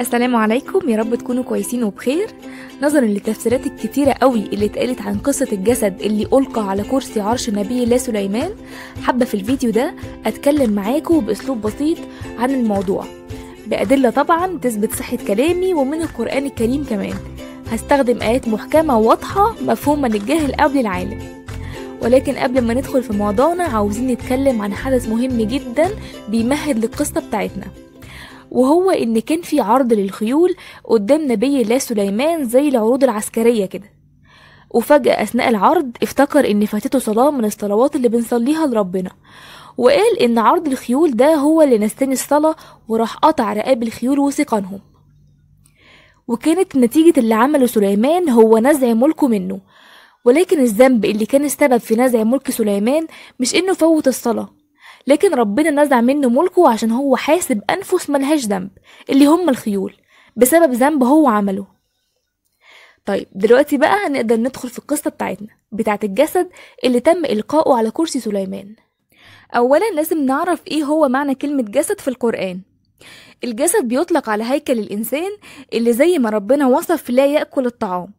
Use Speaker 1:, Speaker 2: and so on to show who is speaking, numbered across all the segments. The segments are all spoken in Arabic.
Speaker 1: السلام عليكم يا رب تكونوا كويسين وبخير نظرا للتفسيرات الكتيرة قوي اللي اتقالت عن قصة الجسد اللي ألقى على كرسي عرش نبي الله سليمان حابة في الفيديو ده أتكلم معاكم بأسلوب بسيط عن الموضوع بأدلة طبعا تثبت صحة كلامي ومن القرآن الكريم كمان هستخدم آيات محكمة واضحة مفهومة للجهل قبل العالم ولكن قبل ما ندخل في موضوعنا عاوزين نتكلم عن حدث مهم جدا بيمهد للقصة بتاعتنا وهو ان كان في عرض للخيول قدام نبي الله سليمان زي العروض العسكريه كده وفجأة أثناء العرض افتكر إن فاتته صلاة من الصلوات اللي بنصليها لربنا وقال إن عرض الخيول ده هو اللي نستني الصلاة وراح قطع رقاب الخيول وسيقانهم وكانت نتيجة اللي عمله سليمان هو نزع ملكه منه ولكن الذنب اللي كان السبب في نزع ملك سليمان مش إنه فوت الصلاة لكن ربنا نزع منه ملكه عشان هو حاسب أنفس ملهاش ذنب اللي هم الخيول بسبب ذنب هو عمله طيب دلوقتي بقى نقدر ندخل في القصة بتاعتنا بتاعت الجسد اللي تم إلقاؤه على كرسي سليمان أولا لازم نعرف إيه هو معنى كلمة جسد في القرآن الجسد بيطلق على هيكل الإنسان اللي زي ما ربنا وصف لا يأكل الطعام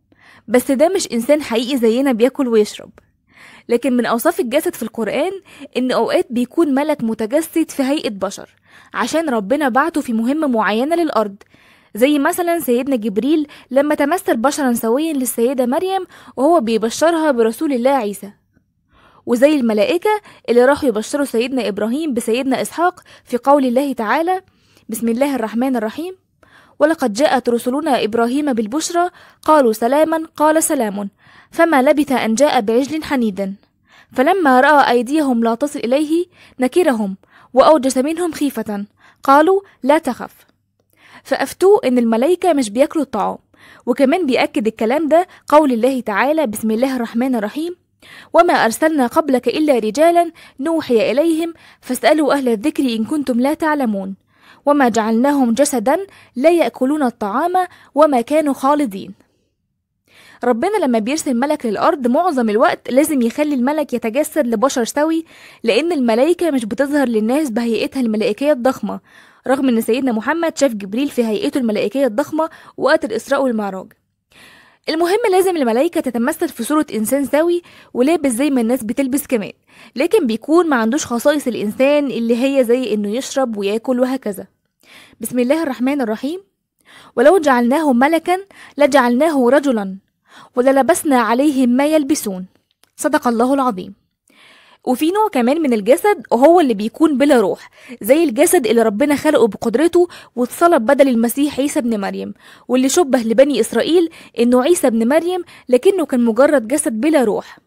Speaker 1: بس ده مش إنسان حقيقي زينا بياكل ويشرب لكن من أوصاف الجسد في القرآن إن أوقات بيكون ملك متجسد في هيئة بشر عشان ربنا بعته في مهمة معينة للأرض زي مثلا سيدنا جبريل لما تمثل بشرا سويا للسيدة مريم وهو بيبشرها برسول الله عيسى وزي الملائكة اللي راحوا يبشروا سيدنا إبراهيم بسيدنا إسحاق في قول الله تعالى بسم الله الرحمن الرحيم ولقد جاءت رسلنا إبراهيم بالبشرى قالوا سلاما قال سلام فما لبث أن جاء بعجل حنيد فلما رأى أيديهم لا تصل إليه نكرهم وأوجس منهم خيفة قالوا لا تخف فافتوا إن الملائكة مش بياكلوا الطعام وكمان بيأكد الكلام ده قول الله تعالى بسم الله الرحمن الرحيم وما أرسلنا قبلك إلا رجالا نوحي إليهم فاسألوا أهل الذكر إن كنتم لا تعلمون وما جعلناهم جسدا لا يأكلون الطعام وما كانوا خالدين ربنا لما بيرسل ملك للأرض معظم الوقت لازم يخلي الملك يتجسد لبشر سوي لأن الملائكة مش بتظهر للناس بهيئتها الملائكية الضخمة رغم أن سيدنا محمد شاف جبريل في هيئته الملائكية الضخمة وقت الإسراء والمعراج المهم لازم الملايكة تتمثل في صورة إنسان سوي ولابس زي ما الناس بتلبس كمان لكن بيكون ما عندوش خصائص الإنسان اللي هي زي إنه يشرب وياكل وهكذا بسم الله الرحمن الرحيم ولو جعلناه ملكا لجعلناه رجلا وللبسنا عليهم ما يلبسون صدق الله العظيم وفي نوع كمان من الجسد هو اللي بيكون بلا روح زي الجسد اللي ربنا خلقه بقدرته واتصلب بدل المسيح عيسى ابن مريم واللي شبه لبني إسرائيل إنه عيسى ابن مريم لكنه كان مجرد جسد بلا روح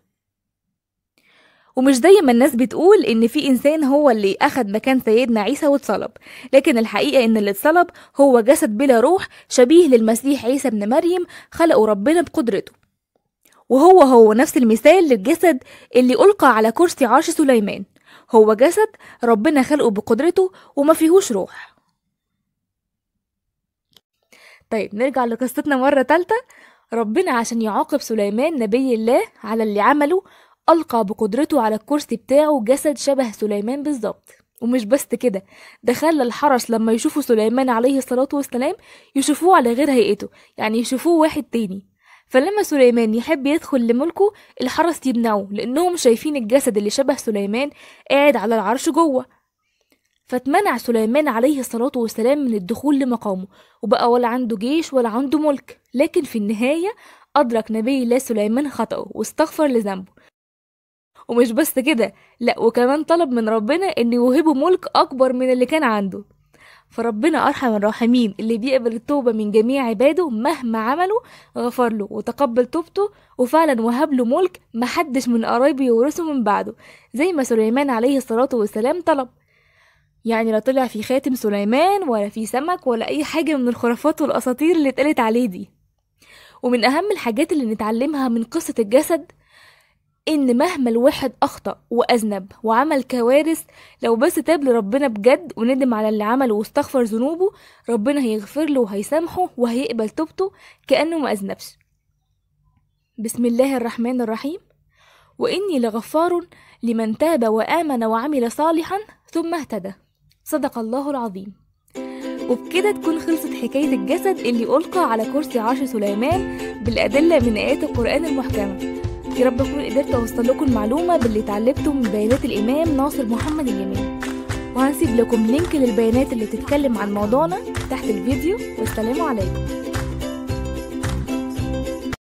Speaker 1: ومش زي ما الناس بتقول ان في انسان هو اللي اخد مكان سيدنا عيسى واتصلب لكن الحقيقه ان اللي اتصلب هو جسد بلا روح شبيه للمسيح عيسى ابن مريم خلقه ربنا بقدرته وهو هو نفس المثال للجسد اللي ألقى على كرسي عرش سليمان هو جسد ربنا خلقه بقدرته وما فيهوش روح طيب نرجع لقصتنا مرة تالتة ربنا عشان يعاقب سليمان نبي الله على اللي عمله ألقى بقدرته على الكرسي بتاعه جسد شبه سليمان بالظبط ومش بس كده ده خلى الحرس لما يشوفوا سليمان عليه الصلاة والسلام يشوفوه على غير هيئته يعني يشوفوه واحد تاني فلما سليمان يحب يدخل لملكه الحرس يمنعه لأنهم شايفين الجسد اللي شبه سليمان قاعد على العرش جوه فاتمنع سليمان عليه الصلاة والسلام من الدخول لمقامه وبقى ولا عنده جيش ولا عنده ملك لكن في النهاية أدرك نبي الله سليمان خطأه واستغفر لذنبه ومش بس كده لأ وكمان طلب من ربنا إن يوهبه ملك أكبر من اللي كان عنده فربنا أرحم الراحمين اللي بيقبل التوبة من جميع عباده مهما عملوا غفر له وتقبل توبته وفعلا وهب له ملك محدش من قرايبه يورثه من بعده زي ما سليمان عليه الصلاة والسلام طلب يعني لا طلع في خاتم سليمان ولا في سمك ولا أي حاجة من الخرافات والأساطير اللي اتقالت عليه دي ومن أهم الحاجات اللي نتعلمها من قصة الجسد إن مهما الواحد أخطأ وأذنب وعمل كوارث لو بس تاب لربنا بجد وندم على اللي عمله واستغفر ذنوبه ربنا هيغفر له وهيسامحه وهيقبل توبته كأنه ما أذنبش بسم الله الرحمن الرحيم وإني لغفار لمن تاب وآمن وعمل صالحا ثم اهتدى صدق الله العظيم وبكده تكون خلصت حكاية الجسد اللي ألقى على كرسي عرش سليمان بالأدلة من آيات القرآن المحكمة يا رب اكون قدرت اوصل لكم المعلومه باللي اتعلمته من بيانات الامام ناصر محمد اليمين وهنسيب لكم لينك للبيانات اللي تتكلم عن موضوعنا تحت الفيديو والسلام عليكم